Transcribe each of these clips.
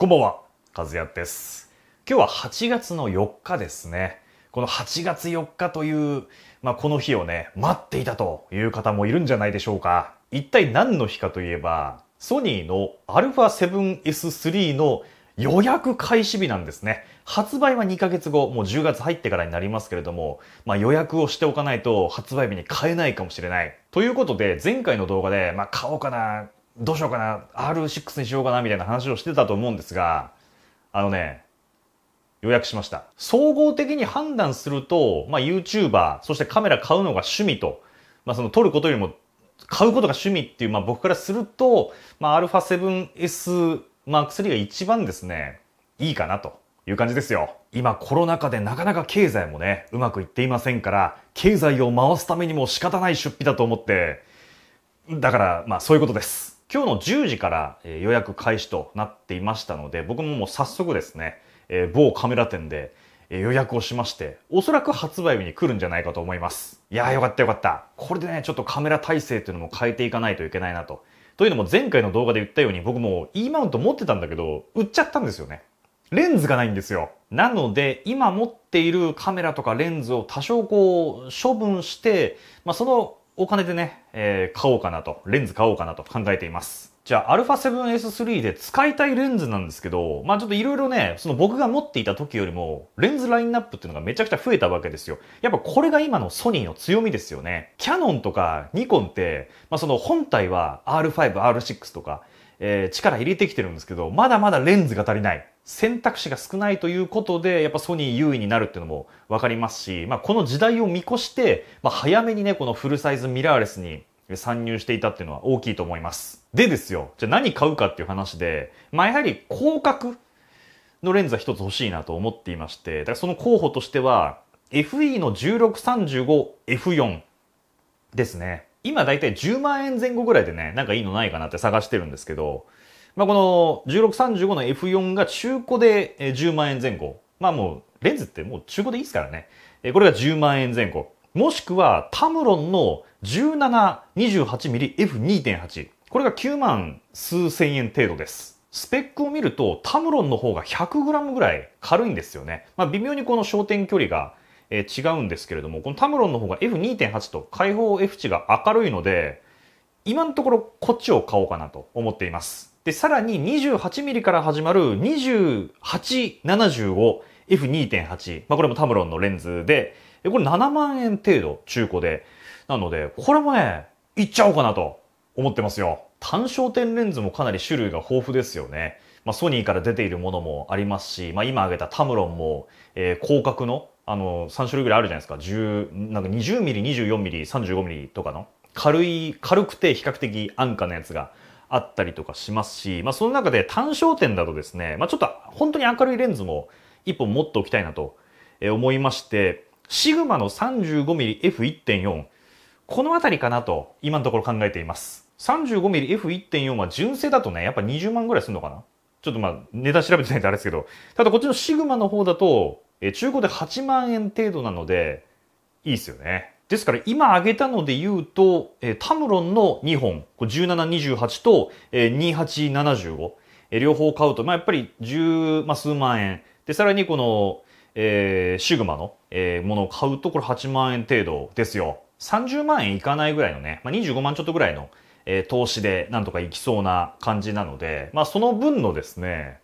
こんばんは、和也です。今日は8月の4日ですね。この8月4日という、まあ、この日をね、待っていたという方もいるんじゃないでしょうか。一体何の日かといえば、ソニーの α7S3 の予約開始日なんですね。発売は2ヶ月後、もう10月入ってからになりますけれども、まあ、予約をしておかないと発売日に買えないかもしれない。ということで、前回の動画で、まあ、買おうかな、どうしようかな、R6 にしようかな、みたいな話をしてたと思うんですが、あのね、予約しました。総合的に判断すると、まあ、YouTuber、そしてカメラ買うのが趣味と、まあ、その撮ることよりも買うことが趣味っていう、まあ、僕からすると、まあ、α7S Mark III が一番ですね、いいかなという感じですよ。今コロナ禍でなかなか経済もね、うまくいっていませんから、経済を回すためにも仕方ない出費だと思って、だから、まあそういうことです。今日の10時から予約開始となっていましたので、僕ももう早速ですね、え某カメラ店で予約をしまして、おそらく発売日に来るんじゃないかと思います。いやーよかったよかった。これでね、ちょっとカメラ体制というのも変えていかないといけないなと。というのも前回の動画で言ったように僕も E マウント持ってたんだけど、売っちゃったんですよね。レンズがないんですよ。なので、今持っているカメラとかレンズを多少こう、処分して、まあ、そのお金でね、えー、買おうかなと、レンズ買おうかなと考えています。じゃあ、α7S3 で使いたいレンズなんですけど、まあちょっといろいろね、その僕が持っていた時よりも、レンズラインナップっていうのがめちゃくちゃ増えたわけですよ。やっぱこれが今のソニーの強みですよね。キャノンとかニコンって、まあその本体は R5、R6 とか、えー、力入れてきてるんですけど、まだまだレンズが足りない。選択肢が少ないということで、やっぱソニー優位になるっていうのも分かりますし、まあ、この時代を見越して、まあ、早めにね、このフルサイズミラーレスに参入していたっていうのは大きいと思います。でですよ、じゃあ何買うかっていう話で、まあ、やはり広角のレンズは一つ欲しいなと思っていまして、だからその候補としては、FE の 1635F4 ですね。今だいたい10万円前後ぐらいでね、なんかいいのないかなって探してるんですけど、まあ、この1635の F4 が中古で10万円前後。まあもう、レンズってもう中古でいいですからね。これが10万円前後。もしくは、タムロンの 17-28mmF2.8。これが9万数千円程度です。スペックを見るとタムロンの方が 100g ぐらい軽いんですよね。まあ、微妙にこの焦点距離が違うんですけれども、このタムロンの方が F2.8 と開放 F 値が明るいので、今のところこっちを買おうかなと思っています。で、さらに 28mm から始まる2870を F2.8。まあ、これもタムロンのレンズで、これ7万円程度中古で。なので、これもね、いっちゃおうかなと思ってますよ。単焦点レンズもかなり種類が豊富ですよね。まあ、ソニーから出ているものもありますし、まあ、今挙げたタムロンも、えー、広角の、あの、3種類ぐらいあるじゃないですか。10、なんか 20mm、24mm、35mm とかの。軽い、軽くて比較的安価なやつがあったりとかしますし、まあ、その中で単焦点だとですね、まあ、ちょっと本当に明るいレンズも一本持っておきたいなと思いまして、シグマの 35mmF1.4、この辺りかなと今のところ考えています。35mmF1.4 は純正だとね、やっぱ20万ぐらいするのかなちょっとまあ値段調べてないとあれですけど、ただこっちのシグマの方だと、中古で8万円程度なので、いいっすよね。ですから今挙げたので言うと、えー、タムロンの2本、1728と、えー、2875、えー、両方買うと、まあ、やっぱり10、まあ、数万円。で、さらにこの、えー、シグマの、えー、ものを買うと、これ8万円程度ですよ。30万円いかないぐらいのね、まあ、25万ちょっとぐらいの、えー、投資でなんとかいきそうな感じなので、まあ、その分のですね、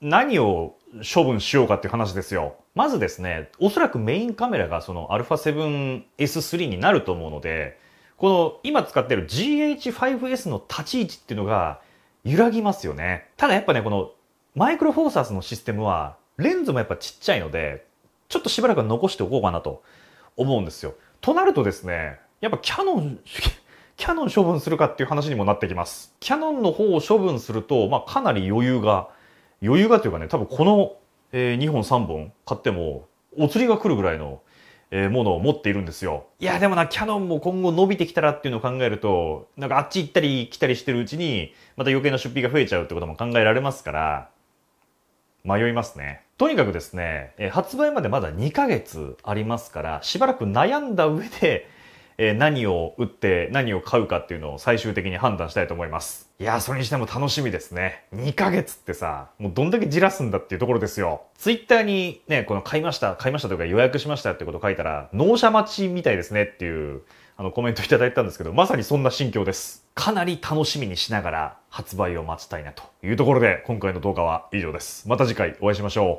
何を処分しようかっていう話ですよ。まずですね、おそらくメインカメラがその α7S3 になると思うので、この今使ってる GH5S の立ち位置っていうのが揺らぎますよね。ただやっぱね、このマイクロフォーサースのシステムはレンズもやっぱちっちゃいので、ちょっとしばらく残しておこうかなと思うんですよ。となるとですね、やっぱキャノン、キャノン処分するかっていう話にもなってきます。キャノンの方を処分すると、まあかなり余裕が余裕がというかね、多分この、えー、2本3本買っても、お釣りが来るぐらいの、えー、ものを持っているんですよ。いや、でもな、キャノンも今後伸びてきたらっていうのを考えると、なんかあっち行ったり来たりしてるうちに、また余計な出費が増えちゃうってことも考えられますから、迷いますね。とにかくですね、えー、発売までまだ2ヶ月ありますから、しばらく悩んだ上で、え何を打って何を買うかっていうのを最終的に判断したいと思いますいやそれにしても楽しみですね2ヶ月ってさもうどんだけじらすんだっていうところですよツイッターにねこの買いました買いましたとか予約しましたってこと書いたら納車待ちみたいですねっていうあのコメントいただいたんですけどまさにそんな心境ですかなり楽しみにしながら発売を待ちたいなというところで今回の動画は以上ですまた次回お会いしましょう